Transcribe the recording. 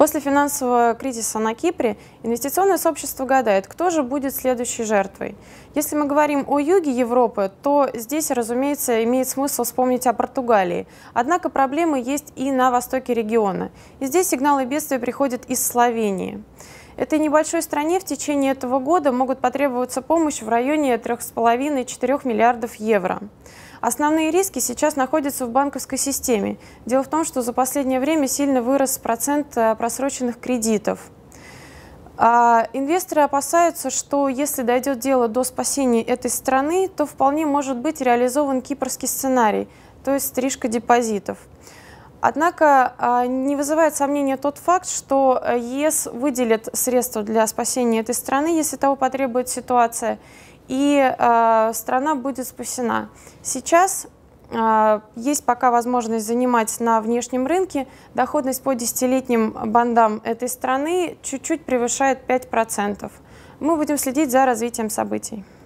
После финансового кризиса на Кипре инвестиционное сообщество гадает, кто же будет следующей жертвой. Если мы говорим о юге Европы, то здесь, разумеется, имеет смысл вспомнить о Португалии. Однако проблемы есть и на востоке региона. И здесь сигналы бедствия приходят из Словении. Этой небольшой стране в течение этого года могут потребоваться помощь в районе 3,5-4 миллиардов евро. Основные риски сейчас находятся в банковской системе. Дело в том, что за последнее время сильно вырос процент э, просроченных кредитов. А инвесторы опасаются, что если дойдет дело до спасения этой страны, то вполне может быть реализован кипрский сценарий, то есть стрижка депозитов. Однако а, не вызывает сомнения тот факт, что э, ЕС выделит средства для спасения этой страны, если того потребует ситуация, и а, страна будет спасена. Сейчас а, есть пока возможность занимать на внешнем рынке. Доходность по десятилетним бандам этой страны чуть-чуть превышает 5%. Мы будем следить за развитием событий.